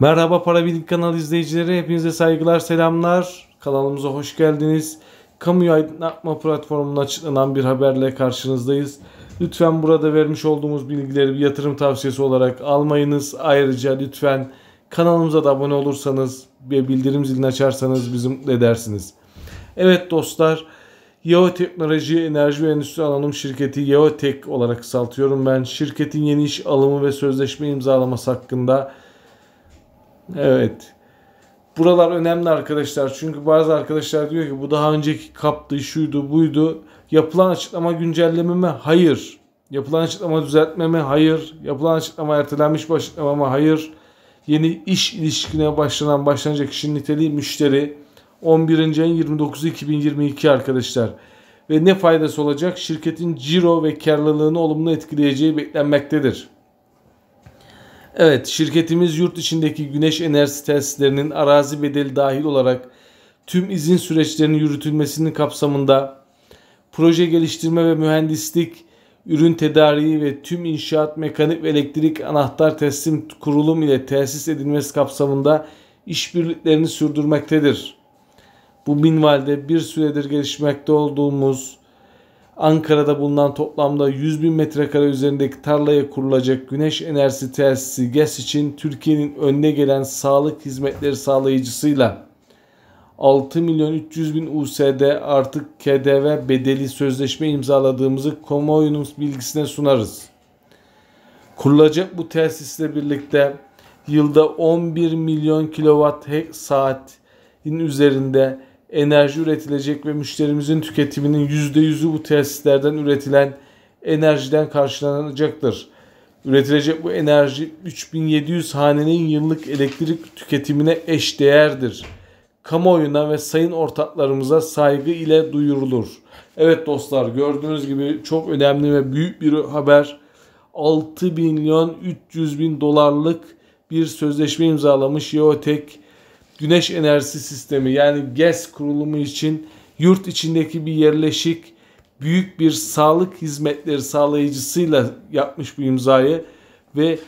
Merhaba Para Bilik kanal izleyicileri. Hepinize saygılar, selamlar. Kanalımıza hoş geldiniz. Kamuya aydınlatma platformunda açıklanan bir haberle karşınızdayız. Lütfen burada vermiş olduğumuz bilgileri bir yatırım tavsiyesi olarak almayınız. Ayrıca lütfen kanalımıza da abone olursanız ve bildirim zilini açarsanız bizi mutlu edersiniz. Evet dostlar. Yeo Teknoloji Enerji ve Endüstri Anonim Şirketi Yeo Tek olarak kısaltıyorum ben. Şirketin yeni iş alımı ve sözleşme imzalaması hakkında Evet. Buralar önemli arkadaşlar. Çünkü bazı arkadaşlar diyor ki bu daha önceki kaptı, şuydu, buydu. Yapılan açıklama güncelleme mi? Hayır. Yapılan açıklama düzeltme mi? Hayır. Yapılan açıklama ertelenmiş başlama mı? Hayır. Yeni iş ilişkine başlanan başlanacak kişinin niteliği müşteri. 11. ayın 29 2022 arkadaşlar. Ve ne faydası olacak? Şirketin ciro ve karlılığını olumlu etkileyeceği beklenmektedir. Evet, şirketimiz yurt içindeki güneş enerjisi tesislerinin arazi bedeli dahil olarak tüm izin süreçlerinin yürütülmesinin kapsamında proje geliştirme ve mühendislik, ürün tedariği ve tüm inşaat, mekanik ve elektrik anahtar teslim kurulum ile tesis edilmesi kapsamında işbirliklerini sürdürmektedir. Bu minvalde bir süredir gelişmekte olduğumuz Ankara'da bulunan toplamda 100 bin metrekare üzerindeki tarlaya kurulacak güneş enerjisi tesisi GES için Türkiye'nin önde gelen sağlık hizmetleri sağlayıcısıyla 6 milyon 300 bin USD artık KDV bedeli sözleşme imzaladığımızı kamuoyunun bilgisine sunarız. Kurulacak bu tesisle birlikte yılda 11 milyon kilowatt saatin üzerinde enerji üretilecek ve müşterimizin tüketiminin %100'ü bu tesislerden üretilen enerjiden karşılanacaktır. Üretilecek bu enerji 3700 hanenin yıllık elektrik tüketimine eş değerdir. Kamuoyuna ve sayın ortaklarımıza saygı ile duyurulur. Evet dostlar gördüğünüz gibi çok önemli ve büyük bir haber. 6 milyon 300 bin dolarlık bir sözleşme imzalamış Yeotek güneş enerjisi sistemi yani GES kurulumu için yurt içindeki bir yerleşik büyük bir sağlık hizmetleri sağlayıcısıyla yapmış bu imzayı ve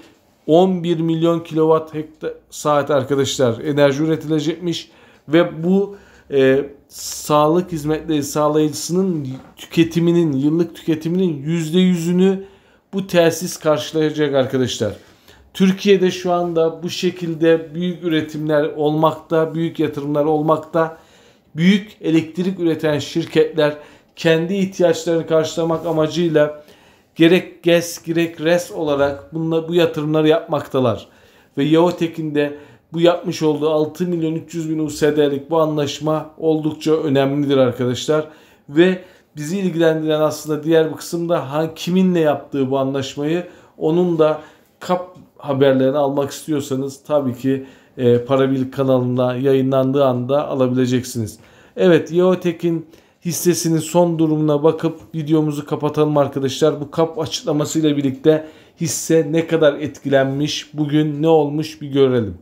11 milyon kilowatt hektar saat arkadaşlar enerji üretilecekmiş ve bu e, sağlık hizmetleri sağlayıcısının tüketiminin yıllık tüketiminin %100'ünü bu tesis karşılayacak arkadaşlar. Türkiye'de şu anda bu şekilde büyük üretimler olmakta, büyük yatırımlar olmakta. Büyük elektrik üreten şirketler kendi ihtiyaçlarını karşılamak amacıyla gerek GES gerek RES olarak bunla, bu yatırımları yapmaktalar. Ve Yaotek'in de bu yapmış olduğu 6 milyon 300 bin USD'lik bu anlaşma oldukça önemlidir arkadaşlar. Ve bizi ilgilendiren aslında diğer bir kısımda kiminle yaptığı bu anlaşmayı onun da kap haberlerini almak istiyorsanız tabii ki e, Parabilik kanalında yayınlandığı anda alabileceksiniz. Evet Yeotek'in hissesinin son durumuna bakıp videomuzu kapatalım arkadaşlar. Bu kap açıklamasıyla birlikte hisse ne kadar etkilenmiş, bugün ne olmuş bir görelim.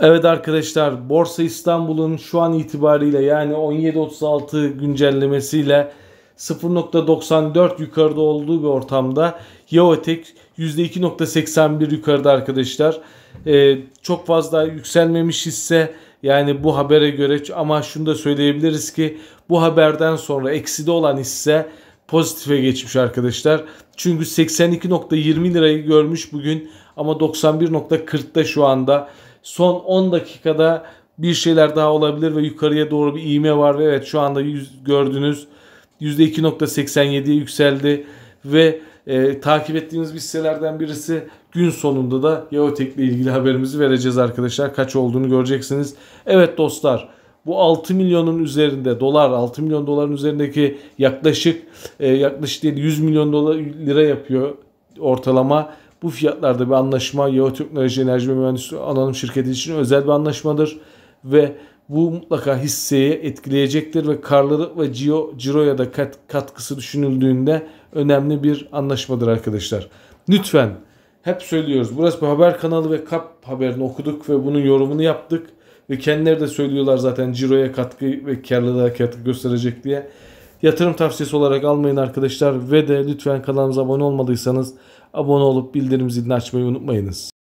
Evet arkadaşlar Borsa İstanbul'un şu an itibariyle yani 17.36 güncellemesiyle 0.94 yukarıda olduğu bir ortamda Yaotek %2.81 yukarıda arkadaşlar. Ee, çok fazla yükselmemiş hisse yani bu habere göre ama şunu da söyleyebiliriz ki bu haberden sonra ekside olan hisse pozitife geçmiş arkadaşlar. Çünkü 82.20 lirayı görmüş bugün ama 91.40'da şu anda. Son 10 dakikada bir şeyler daha olabilir ve yukarıya doğru bir iğme var ve evet şu anda yüz, gördüğünüz %2.87'ye yükseldi ve e, takip ettiğimiz bir sitelerden birisi gün sonunda da Yaotek ile ilgili haberimizi vereceğiz arkadaşlar. Kaç olduğunu göreceksiniz. Evet dostlar bu 6 milyonun üzerinde dolar 6 milyon doların üzerindeki yaklaşık e, yaklaşık değil 100 milyon dolar lira yapıyor ortalama. Bu fiyatlarda bir anlaşma Yahoo Yaoteknoloji Enerji ve Mühendisliği Anonim Şirketi için özel bir anlaşmadır ve bu mutlaka hisseye etkileyecektir ve karları ve Ciro, Ciro'ya da kat, katkısı düşünüldüğünde önemli bir anlaşmadır arkadaşlar. Lütfen hep söylüyoruz. Burası bir haber kanalı ve kap haberini okuduk ve bunun yorumunu yaptık. Ve kendileri de söylüyorlar zaten Ciro'ya katkı ve karlılığa katkı gösterecek diye. Yatırım tavsiyesi olarak almayın arkadaşlar ve de lütfen kanalımıza abone olmadıysanız abone olup bildirim zilini açmayı unutmayınız.